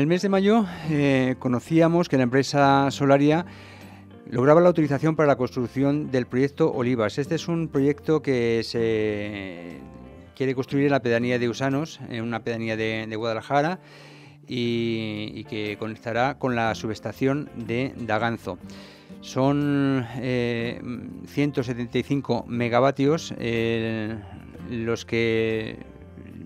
En el mes de mayo eh, conocíamos que la empresa Solaria lograba la autorización para la construcción del proyecto Olivas. Este es un proyecto que se quiere construir en la pedanía de Usanos, en una pedanía de, Guadalajara, y, que conectará con la subestación de Daganzo. Son 175 eh, megavatios eh, los que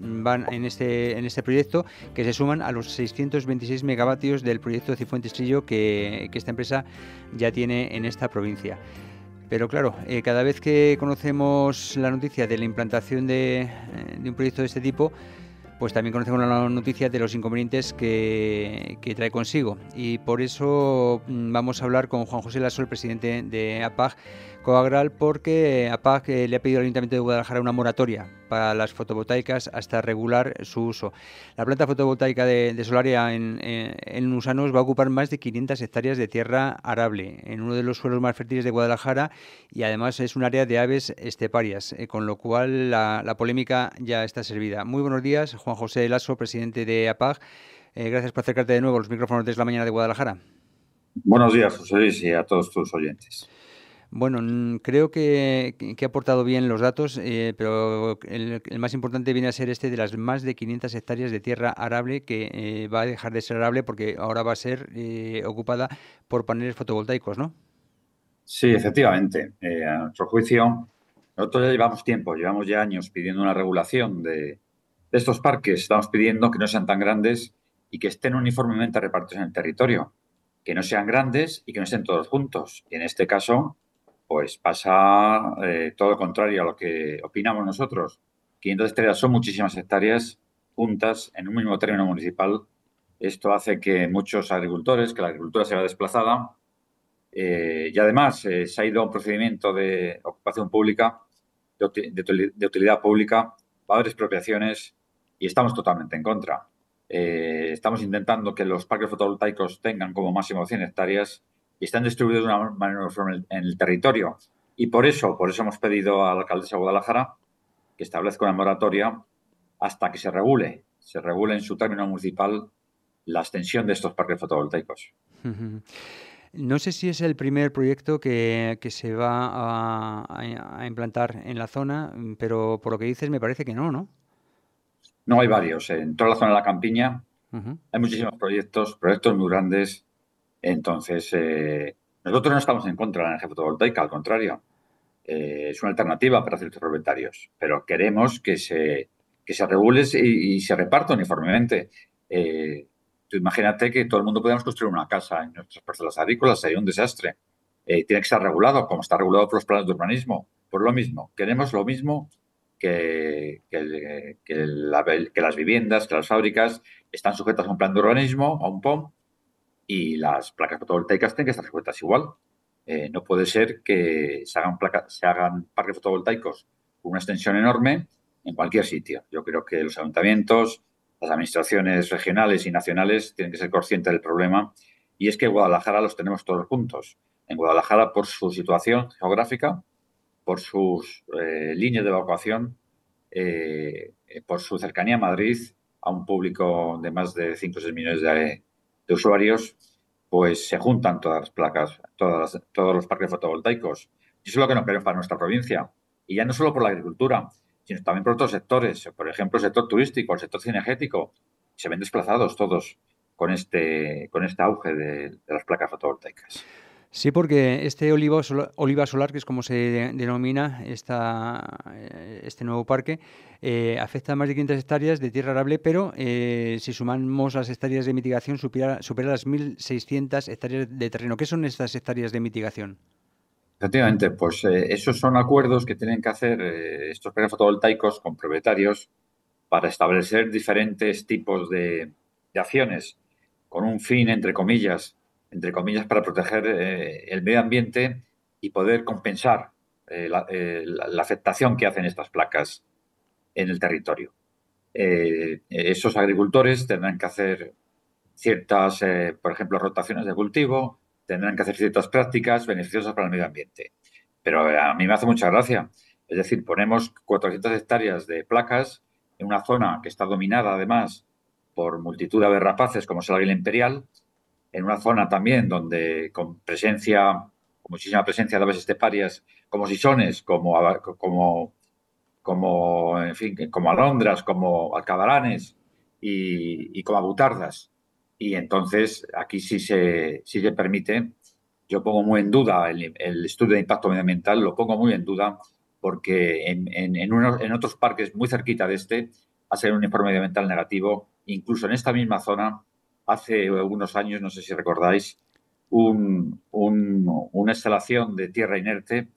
van en este, en este proyecto, que se suman a los 626 megavatios del proyecto Cifuentes Trillo que, que esta empresa ya tiene en esta provincia. Pero claro, eh, cada vez que conocemos la noticia de la implantación eh, de, un proyecto de este tipo, pues también conocemos la noticia de los inconvenientes que, que, trae consigo. Y por eso mm, vamos a hablar con Juan José Lasso, el presidente de APAG, Coagral porque APAG le ha pedido al Ayuntamiento de Guadalajara una moratoria para las fotovoltaicas hasta regular su uso. La planta fotovoltaica de, Solaria en, en, va a ocupar más de 500 hectáreas de tierra arable en uno de los suelos más fértiles de Guadalajara y además es un área de aves esteparias, eh, con lo cual la, polémica ya está servida. Muy buenos días, Juan José Lasso, presidente de APAG. Eh, gracias por acercarte de nuevo los micrófonos de la mañana de Guadalajara. Buenos días, José Luis, y a todos tus oyentes. Bueno, creo que, ha aportado bien los datos, eh, pero el, más importante viene a ser este de las más de 500 hectáreas de tierra arable que eh, va a dejar de ser arable porque ahora va a ser eh, ocupada por paneles fotovoltaicos, ¿no? Sí, efectivamente. a nuestro juicio, nosotros ya llevamos tiempo, llevamos ya años pidiendo una regulación de, de estos parques. Estamos pidiendo que no sean tan grandes y que estén uniformemente repartidos en el territorio, que no sean grandes y que no estén todos juntos. Y en este caso, pues pasa eh, todo lo contrario a lo que opinamos nosotros. 500 hectáreas son muchísimas hectáreas juntas en un mismo término municipal. Esto hace que muchos agricultores, que la agricultura se vea desplazada eh, y además eh, se ha ido a un procedimiento de ocupación pública, de, utilidad pública, va a haber expropiaciones y estamos totalmente en contra. estamos intentando que los parques fotovoltaicos tengan como máximo 100 hectáreas y están distribuidos de una manera uniforme en el territorio. Y por eso, por eso hemos pedido al la alcaldesa de Guadalajara que establezca una moratoria hasta que se regule, se regule en su término municipal la extensión de estos parques fotovoltaicos. No sé si es el primer proyecto que, se va a, implantar en la zona, pero por lo que dices me parece que no, ¿no? No, hay varios. En toda la zona de la campiña hay muchísimos proyectos, proyectos muy grandes entonces, eh, nosotros no estamos en contra de la energía fotovoltaica, al contrario. Eh, es una alternativa para ciertos propietarios, pero queremos que se, que se regule y, se reparta uniformemente. Eh, tú imagínate que todo el mundo podamos construir una casa en nuestras parcelas agrícolas, sería un desastre. tiene que ser regulado, como está regulado por los planes de urbanismo. Por lo mismo, queremos lo mismo que, que las viviendas, que las fábricas están sujetas a un plan de urbanismo, a un POM, y las placas fotovoltaicas tienen que estar sujetas igual. Eh, no puede ser que se hagan, placa, se hagan parques fotovoltaicos con una extensión enorme en cualquier sitio. Yo creo que los ayuntamientos, las administraciones regionales y nacionales tienen que ser conscientes del problema y es que en Guadalajara los tenemos todos juntos. En Guadalajara, por su situación geográfica, por sus eh, líneas de evacuación, eh, por su cercanía a Madrid, a un público de más de 5 o 6 millones de, de usuarios, pues se juntan todas las placas, todos los parques fotovoltaicos. Y eso es lo que nos queremos para nuestra provincia. Y ya no solo por la agricultura, sino también por otros sectores, por ejemplo, el sector turístico, el sector cinegético. Se ven desplazados todos con este, con este auge de las placas fotovoltaicas. Sí, porque este olivo, oliva solar, que es como se denomina esta, eh, este nuevo parque, eh, afecta a más de 500 hectáreas de tierra arable, pero eh, si sumamos las hectáreas de mitigación, supera, supera las 1.600 hectáreas de terreno. ¿Qué son estas hectáreas de mitigación? Efectivamente, pues esos son acuerdos que tienen que hacer estos parques fotovoltaicos con propietarios para establecer diferentes tipos de acciones con un fin, entre comillas, entre comillas, para proteger eh, el medio ambiente y poder compensar eh, eh, la, afectación que hacen estas placas en el territorio. esos agricultores tendrán que hacer ciertas, por ejemplo, rotaciones de cultivo, tendrán que hacer ciertas prácticas beneficiosas para el medio ambiente. Pero a mí me hace mucha gracia. Es decir, ponemos 400 hectáreas de placas en una zona que está dominada además por multitud de rapaces como es el águila imperial en una zona también donde con presencia, con muchísima presencia de aves esteparias, como sisones, como, como, como, como alondras, como alcabaranes y, y como abutardas. Y entonces aquí sí se, si se permite, yo pongo muy en duda el, estudio de impacto medioambiental, lo pongo muy en duda porque en, en, en, otros parques muy cerquita de este ha ser un informe medioambiental negativo, incluso en esta misma zona hace algunos años, no sé si recordáis, una instalación de tierra inerte,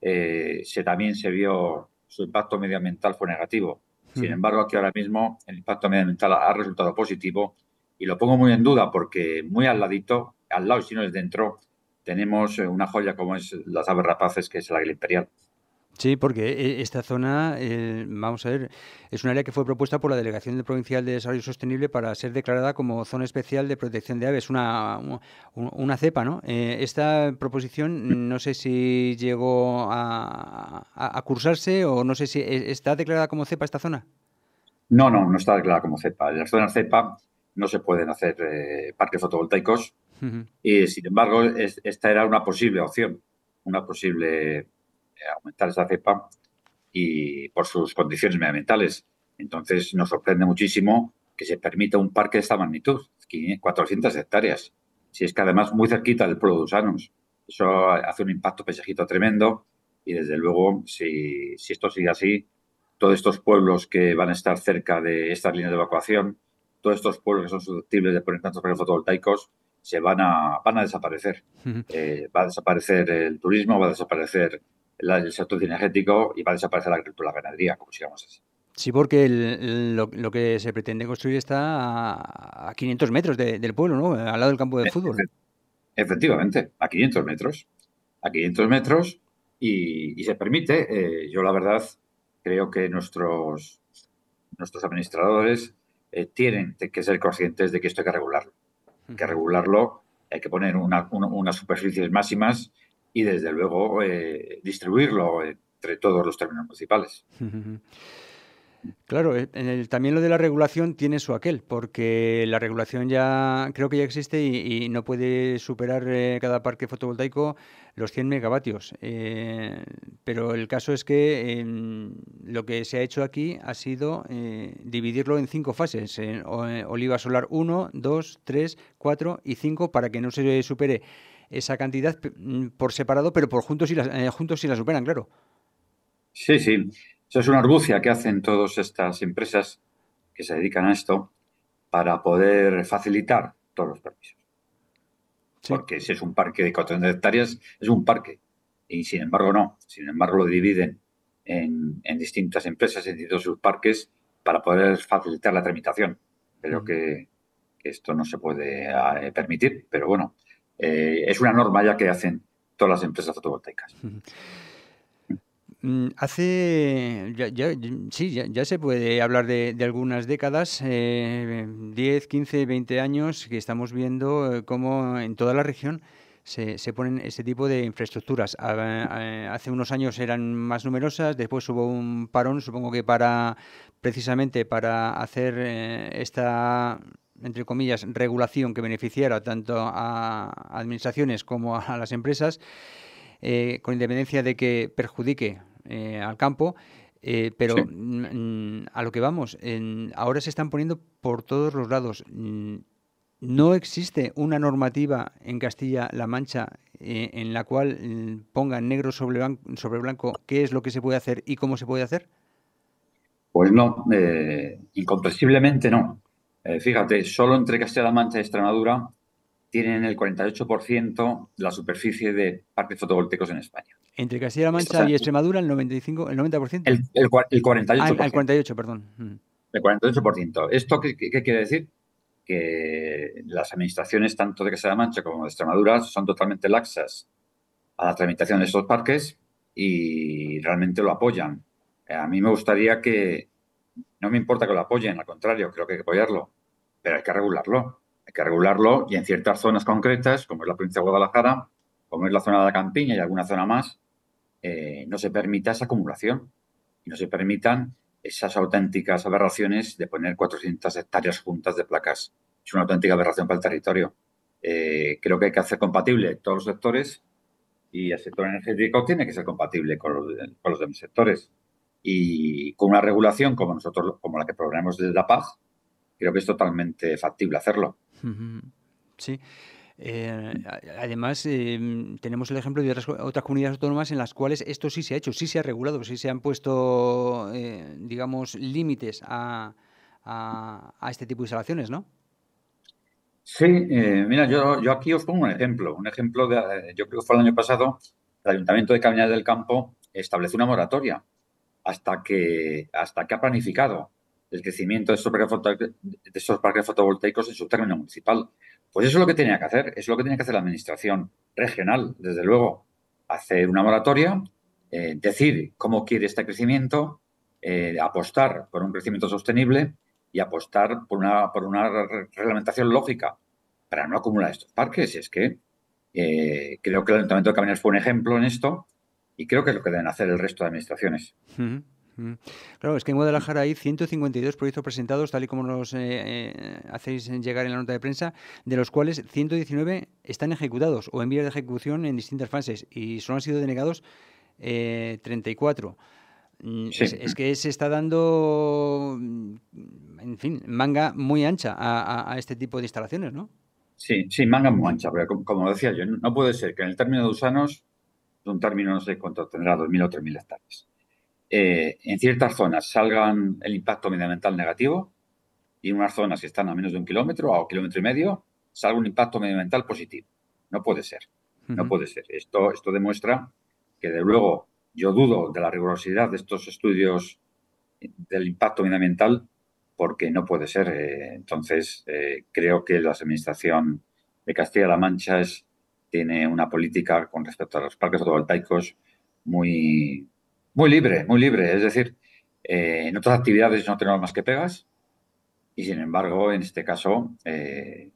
eh, se, también se vio su impacto medioambiental fue negativo. Sin embargo, aquí ahora mismo el impacto medioambiental ha resultado positivo y lo pongo muy en duda porque muy al ladito, al lado si no es dentro, tenemos eh, una joya como es las aves rapaces, que es el águila imperial. Sí, porque e, e, esta zona, eh, vamos a ver, es un área que fue propuesta por la Delegación Provincial de Desarrollo Sostenible para ser declarada como zona especial de protección de aves, una, cepa, ¿no? Eh, esta proposición no sé si llegó a, cursarse o no sé si ¿e, está declarada como cepa esta zona. No, no, no está declarada como cepa. En las zonas cepa no se pueden hacer eh, parques fotovoltaicos y, sin embargo, esta era una posible opción, una posible eh, aumentar esa cepa y por sus condiciones medioambientales. Entonces nos sorprende muchísimo que se permita un parque de esta magnitud, 400 hectáreas. Si es que además muy cerquita del pueblo de Usanos. Eso hace un impacto pesejito tremendo y desde luego si, esto sigue así, todos estos pueblos que van a estar cerca de estas líneas de evacuación, todos estos pueblos que son susceptibles de poner tantos paneles fotovoltaicos, se van a, van a desaparecer. Eh, va a desaparecer el turismo, va a desaparecer el sector energético y va a desaparecer la agricultura la ganadería, como sigamos así. Sí, porque lo, que se pretende construir está a, 500 metros del pueblo, ¿no? Al lado del campo de fútbol. Efectivamente, a 500 metros. A 500 metros y, se permite. Eh, yo, la verdad, creo que nuestros, nuestros administradores eh, tienen que ser conscientes de que esto hay que regularlo. Hay que regularlo, hay que poner unas superficies máximas y desde luego eh, distribuirlo entre todos los términos municipales. Claro, eh, también lo de la regulación tiene su aquel, porque la regulación ya creo que ya existe y, no puede superar eh, cada parque fotovoltaico los 100 megavatios. pero el caso es que lo que se ha hecho aquí ha sido dividirlo en cinco fases, en oliva solar 1, 2, 3, 4 y 5, para que no se supere esa cantidad mm, por separado, pero por juntos y la, eh, juntos y la superan, claro. Sí, sí. Eso es una argucia que hacen todas estas empresas que se dedican a esto para poder facilitar todos los permisos. Porque si es un parque de 400 hectáreas, es un parque. Y sin embargo, no. Sin embargo, lo dividen en, distintas empresas, en distintos parques, para poder facilitar la tramitación. Creo mm. que, esto no se puede ah, eh, permitir, pero bueno, eh, es una norma ya que hacen todas las empresas fotovoltaicas. Mm, hace, sí, ya, se puede hablar de, algunas décadas, 10, 15, 20 años, que estamos viendo eh, cómo en toda la región se, se, ponen ese tipo de infraestructuras. Ah, eh, hace unos años eran más numerosas, después hubo un parón, supongo que para precisamente para hacer esta entre comillas, regulación que beneficiara tanto a administraciones como a las empresas, eh, con independencia de que perjudique eh, al campo. Eh, pero mm, a lo que vamos, en, ahora se están poniendo por todos los lados. Mm, no existe una normativa en Castilla-La Mancha en la cual mm, pongan negro sobre blanco, sobre blanco qué es lo que se puede hacer y cómo se puede hacer. Pues no, incomprensiblemente no. Eh, fíjate, solo entre Castilla-La Mancha y Extremadura tienen el 48% de la superficie de parques fotovoltaicos en España. Entre Castilla-La Mancha y Extremadura, el 95, el 90%. El, 48%. el, 48, ah, perdón. Mm. El 48%. ¿Esto qué, qué, quiere decir? Que las administraciones, tanto de Castilla-La Mancha como de Extremadura, son totalmente laxas a la tramitación de estos parques y realmente lo apoyan. A mí me gustaría que, no me importa que lo apoyen, al contrario, creo que hay que apoyarlo, pero hay que regularlo. Hay que regularlo y en ciertas zonas concretas, como es la provincia de Guadalajara, como es la zona de la campiña y alguna zona más, eh, no se permita esa acumulación y no se permitan esas auténticas aberraciones de poner 400 hectáreas juntas de placas. Es una auténtica aberración para el territorio. Eh, creo que hay que hacer compatible todos los sectores y el sector energético tiene que ser compatible con los, demás sectores. Y con una regulación como nosotros, como la que proponemos desde La Paz, creo que es totalmente factible hacerlo. Sí. Eh, además, eh, tenemos el ejemplo de otras, comunidades autónomas en las cuales esto sí se ha hecho, sí se ha regulado, sí se han puesto, eh, digamos, límites a, este tipo de instalaciones, ¿no? Sí, mira, yo, aquí os pongo un ejemplo. Un ejemplo, de, yo creo que fue el año pasado, el Ayuntamiento de Cañadas del Campo estableció una moratoria hasta que, hasta que ha planificado el crecimiento de estos, parques fotovoltaicos en su término municipal. Pues eso es lo que tenía que hacer, es lo que tenía que hacer la administración regional, desde luego, hacer una moratoria, eh, decir cómo quiere este crecimiento, eh, apostar por un crecimiento sostenible y apostar por una, por una reglamentación lógica para no acumular estos parques. Y es que eh, creo que el Ayuntamiento de Caminos fue un ejemplo en esto y creo que es lo que deben hacer el resto de administraciones. Claro, es que en Guadalajara hay 152 proyectos presentados, tal y como los eh, eh, hacéis llegar en la nota de prensa, de los cuales 119 están ejecutados o en vías de ejecución en distintas fases y solo han sido denegados 34. Eh, mm, es, que se está dando, mm, en fin, manga muy ancha a, este tipo de instalaciones, ¿no? Sí, sí, manga muy ancha, pero como, como decía yo, no puede ser que en el término de usanos, un término, no sé cuánto tendrá, 2.000 o 3.000 hectáreas eh, en ciertas zonas salgan el impacto medioambiental negativo y en unas zonas que están a menos de un kilómetro o kilómetro y medio salga un impacto medioambiental positivo. No puede ser, no puede ser. Esto, esto demuestra que, de luego, yo dudo de la rigurosidad de estos estudios del impacto medioambiental porque no puede ser. Eh, entonces, eh, creo que la administración de Castilla-La Mancha es, tiene una política con respecto a los parques fotovoltaicos muy, muy libre, muy libre. Es decir, eh, en otras actividades no tenemos más que pegas y sin embargo, en este caso, eh,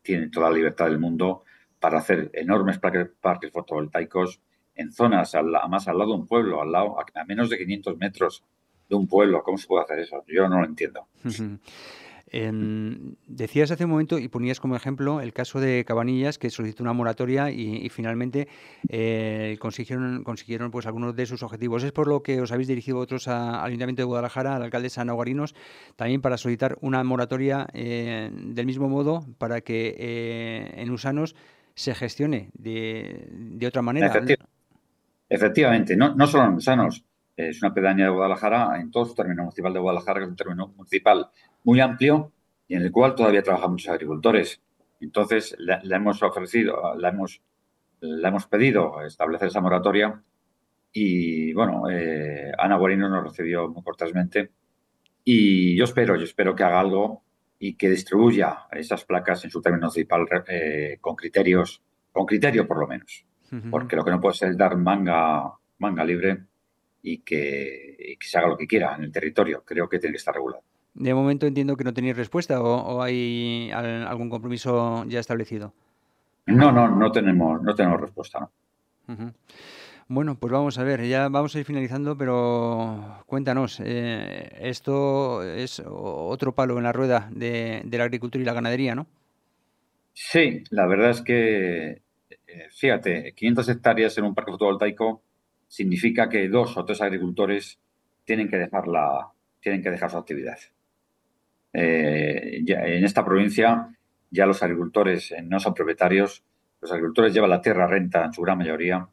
tiene tienen toda la libertad del mundo para hacer enormes parques fotovoltaicos en zonas al, más al lado de un pueblo, al lado a, menos de 500 metros de un pueblo. ¿Cómo se puede hacer eso? Yo no lo entiendo decías hace un momento y ponías como ejemplo el caso de Cabanillas que solicitó una moratoria y, finalmente eh, consiguieron, consiguieron pues algunos de sus objetivos. Es por lo que os habéis dirigido otros al Ayuntamiento de Guadalajara, al alcalde San Aguarinos, también para solicitar una moratoria eh, del mismo modo para que eh, en Usanos se gestione de, otra manera. Efectivamente, no, solo en Usanos, es una pedaña de Guadalajara, en todo su término municipal de Guadalajara, que es un término municipal muy amplio y en el cual todavía trabajan muchos agricultores. Entonces, le hemos ofrecido, la hemos, hemos pedido establecer esa moratoria y, bueno, eh, Ana Guarino nos recibió muy cortésmente y yo espero, yo espero que haga algo y que distribuya esas placas en su término municipal eh, con criterios, con criterio por lo menos, porque lo que no puede ser es dar manga, manga libre y que se haga lo que quiera en el territorio. Creo que tiene que estar regulado. De momento entiendo que no tenéis respuesta o, hay algún compromiso ya establecido. No, no, no tenemos, no tenemos respuesta. Bueno, pues vamos a ver, ya vamos a ir finalizando, pero cuéntanos, eh, esto es otro palo en la rueda de, la agricultura y la ganadería, ¿no? Sí, la verdad es que, eh, fíjate, 500 hectáreas en un parque fotovoltaico significa que dos o tres agricultores tienen que dejar, la, tienen que dejar su actividad. Eh, en esta provincia ya los agricultores eh, no son propietarios, los agricultores llevan la tierra renta en su gran mayoría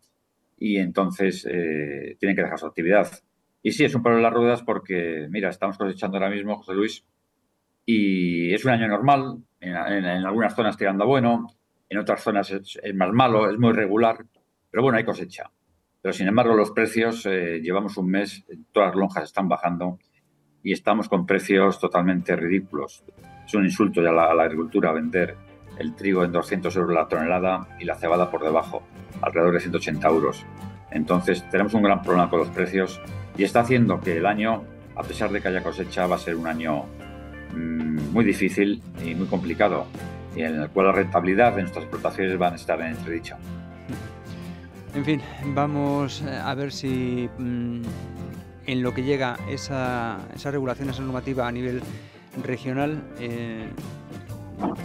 y entonces eh, tienen que dejar su actividad. Y sí, es un problema de las ruedas porque, mira, estamos cosechando ahora mismo, José Luis, y es un año normal, en, algunas zonas tirando anda bueno, en otras zonas es, más malo, es muy regular, pero bueno, hay cosecha. Pero sin embargo, los precios, eh, llevamos un mes, todas las lonjas están bajando y estamos con precios totalmente ridículos. Es un insulto ya a la, agricultura vender el trigo en 200 euros la tonelada y la cebada por debajo, alrededor de 180 euros. Entonces tenemos un gran problema con los precios y está haciendo que el año, a pesar de que haya cosecha, va a ser un año mm, muy difícil y muy complicado, y en el cual la rentabilidad de nuestras explotaciones van a estar en entredicho. En fin, vamos a ver si mm, en lo que llega esa, regulación, esa normativa a nivel regional, eh,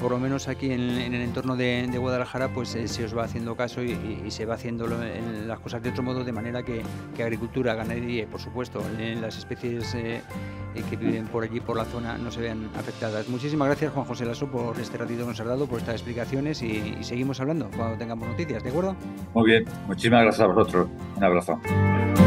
por lo menos aquí en, el entorno de, Guadalajara, pues eh, se os va haciendo caso y, se va haciendo las cosas de otro modo, de manera que, agricultura, ganadería, por supuesto, las especies eh, que viven por allí, por la zona, no se vean afectadas. Muchísimas gracias, Juan José Lasso, por este ratito que nos has dado, por estas explicaciones y seguimos hablando cuando tengamos noticias, ¿de acuerdo? Muy bien, muchísimas gracias a vosotros. Un abrazo.